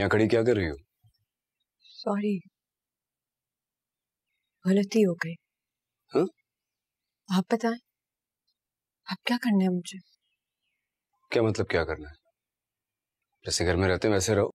यहाँ खड़ी क्या कर रही हो सॉरी गलती हो गई हाँ? आप बताएं आप क्या करना है मुझे क्या मतलब क्या करना है जैसे घर में रहते वैसे रहो